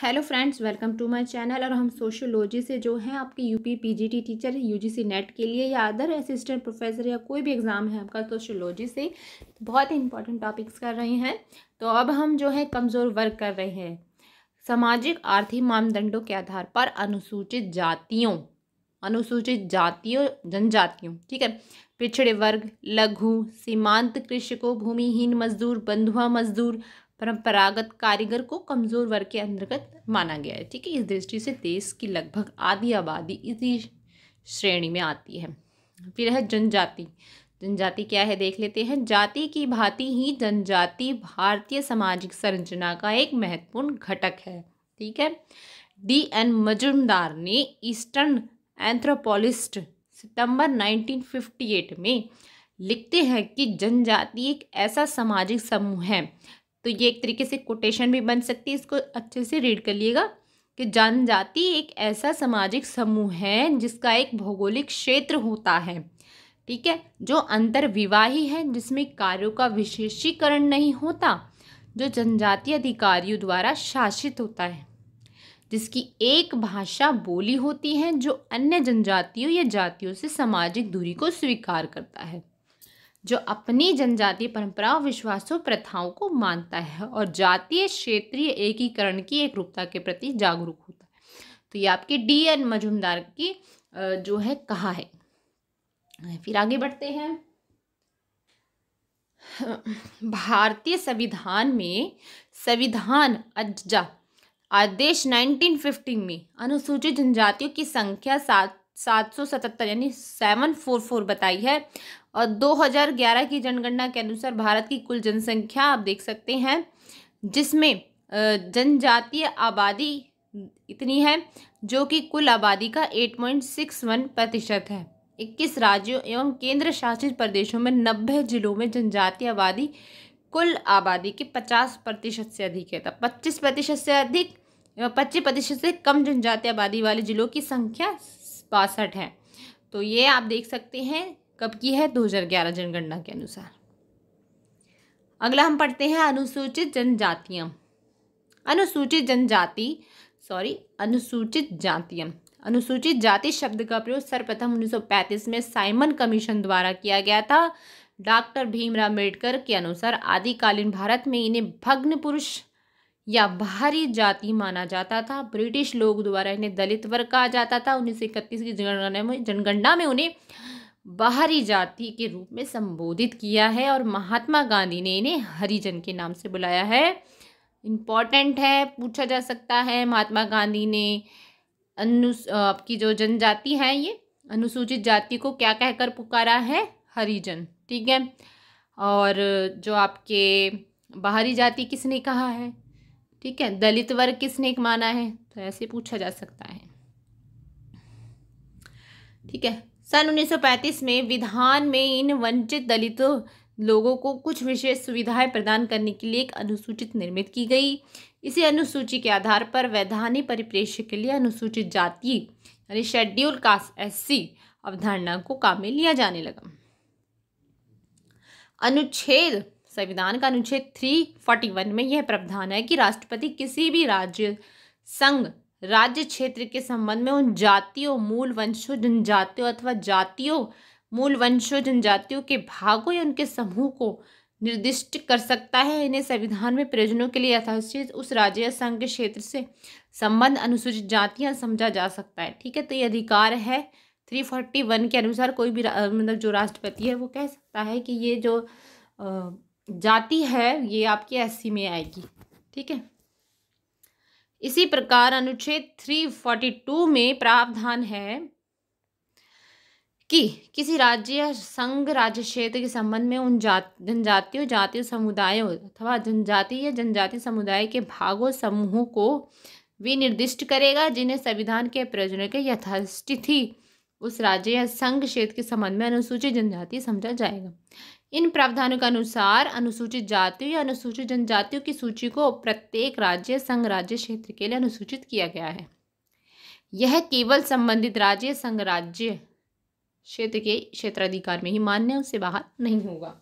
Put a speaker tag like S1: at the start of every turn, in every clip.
S1: hello friends welcome to my channel और हम sociology से जो हैं आपके UP PGT teacher UGC NET के लिए या अदर असिस्टेंट प्रोफेसर या कोई भी एग्ज़ाम है आपका सोशियोलॉजी से बहुत ही इंपॉर्टेंट टॉपिक्स कर रहे हैं तो अब हम जो है कमज़ोर वर्ग कर रहे हैं सामाजिक आर्थिक मानदंडों के आधार पर अनुसूचित जातियों अनुसूचित जातियों जनजातियों ठीक है पिछड़े वर्ग लघु सीमांत कृषकों भूमिहीन मजदूर बंधुआ मजदूर परंपरागत कारीगर को कमज़ोर वर्ग के अंतर्गत माना गया है ठीक है इस दृष्टि से देश की लगभग आधी आबादी इसी श्रेणी में आती है फिर है जनजाति जनजाति क्या है देख लेते हैं जाति की भांति ही जनजाति भारतीय सामाजिक संरचना का एक महत्वपूर्ण घटक है ठीक है डी एन मजुमदार ने ईस्टर्न एंथ्रोपोलिस्ट सितंबर 1958 में लिखते हैं कि जनजाति एक ऐसा सामाजिक समूह है तो ये एक तरीके से कोटेशन भी बन सकती है इसको अच्छे से रीड कर लिएगा कि जनजाति एक ऐसा सामाजिक समूह है जिसका एक भौगोलिक क्षेत्र होता है ठीक है जो अंतर्विवाही है जिसमें कार्यों का विशेषीकरण नहीं होता जो जनजातीय अधिकारियों द्वारा शासित होता है जिसकी एक भाषा बोली होती है जो अन्य जनजातियों या जातियों से सामाजिक दूरी को स्वीकार करता है जो अपनी जनजातीय परंपराओं विश्वासों प्रथाओं को मानता है और जातीय क्षेत्रीय एकीकरण की एक रूपता के प्रति जागरूक होता है तो ये आपके डी एन मजुमदार की जो है कहा है फिर आगे बढ़ते हैं भारतीय संविधान में संविधान अज्जा आदेश 1950 में अनुसूचित जनजातियों की संख्या सात सात सौ सतहत्तर यानी सेवन फोर फोर बताई है और 2011 की जनगणना के अनुसार भारत की कुल जनसंख्या आप देख सकते हैं जिसमें जनजातीय आबादी इतनी है जो कि कुल आबादी का 8.61 प्रतिशत है 21 राज्यों एवं केंद्र शासित प्रदेशों में 90 जिलों में जनजातीय आबादी कुल आबादी के 50 प्रतिशत से अधिक है तब तो 25 प्रतिशत से अधिक एवं पच्चीस प्रतिशत से कम जनजातीय आबादी वाले जिलों की संख्या बासठ है तो ये आप देख सकते हैं कब की है 2011 जनगणना के अनुसार अगला हम पढ़ते हैं अनुसूचित जनजातियम अनुसूचित जनजाति सॉरी अनुसूचित जातियम अनुसूचित जाति शब्द का प्रयोग सर्वप्रथम 1935 में साइमन कमीशन द्वारा किया गया था डॉक्टर भीमराव अम्बेडकर के अनुसार आदिकालीन भारत में इन्हें भग्न पुरुष या बाहरी जाति माना जाता था ब्रिटिश लोग द्वारा इन्हें दलित वर्ग कहा जाता था उन्नीस सौ इकतीस की जनगणना में जनगणना में उन्हें बाहरी जाति के रूप में संबोधित किया है और महात्मा गांधी ने इन्हें हरिजन के नाम से बुलाया है इम्पॉर्टेंट है पूछा जा सकता है महात्मा गांधी ने अनु आपकी जो जनजाति है ये अनुसूचित जाति को क्या कहकर पुकारा है हरिजन ठीक है और जो आपके बाहरी जाति किसने कहा है ठीक है दलित वर्ग किसने माना है तो ऐसे पूछा जा सकता है ठीक है सन 1935 में विधान में इन वंचित दलित लोगों को कुछ विशेष सुविधाएं प्रदान करने के लिए एक अनुसूचित निर्मित की गई इसी अनुसूची के आधार पर वैधानिक परिप्रेक्ष्य के लिए अनुसूचित जाति यानी शेड्यूल कास्ट एससी अवधारणा को काम में लिया जाने लगा अनुच्छेद संविधान का अनुच्छेद थ्री फोर्टी वन में यह प्रावधान है कि राष्ट्रपति किसी भी राज्य संघ राज्य क्षेत्र के संबंध में उन जातियों मूल वंशों जनजातियों अथवा जातियों मूल वंशों जनजातियों के भागों या उनके समूह को निर्दिष्ट कर सकता है इन्हें संविधान में प्रयोजनों के लिए यथाचित उस राज्य या संघ के क्षेत्र से संबंध अनुसूचित जातियां समझा जा सकता है ठीक है तो ये अधिकार है थ्री फोर्टी वन के अनुसार कोई भी मतलब जो राष्ट्रपति है वो कह सकता है कि ये जो जाति है ये आपकी एस में आएगी ठीक है इसी प्रकार अनुच्छेद 342 में प्रावधान है कि किसी राज्य या संघ राज्य क्षेत्र के संबंध में उन जात जनजातियों जातीय समुदायों अथवा जनजातीय या जनजातीय समुदाय के भागों समूहों को विनिर्दिष्ट करेगा जिन्हें संविधान के प्रयोजनों के यथास्थिति उस राज्य या संघ क्षेत्र के संबंध में अनुसूचित जनजाति समझा जाएगा इन प्रावधानों के अनुसार अनुसूचित जातियों या अनुसूचित जनजातियों की सूची को प्रत्येक राज्य संघ राज्य क्षेत्र के लिए अनुसूचित किया गया है यह केवल संबंधित राज्य संघ राज्य क्षेत्र के क्षेत्राधिकार में ही मान्य उससे बाहर नहीं होगा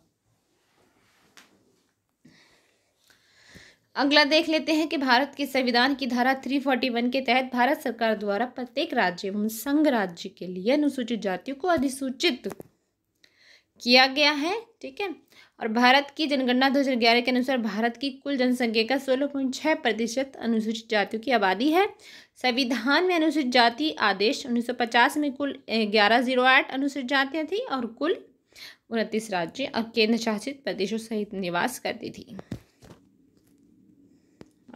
S1: अगला देख लेते हैं कि भारत के संविधान की धारा 341 के तहत भारत सरकार द्वारा प्रत्येक राज्य एवं संघ राज्य के लिए अनुसूचित जातियों को अधिसूचित किया गया है ठीक है और भारत की जनगणना 2011 के अनुसार भारत की कुल जनसंख्या का 16.6 प्रतिशत अनुसूचित जातियों की आबादी है संविधान में अनुसूचित जाति आदेश 1950 में कुल ग्यारह जीरो आठ अनुसूचित जातियाँ थी और कुल उनतीस राज्य और केंद्र शासित प्रदेशों सहित निवास करती थी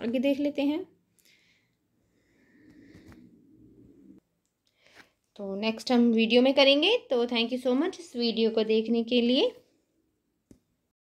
S1: आगे देख लेते हैं तो नेक्स्ट हम वीडियो में करेंगे तो थैंक यू सो मच इस वीडियो को देखने के लिए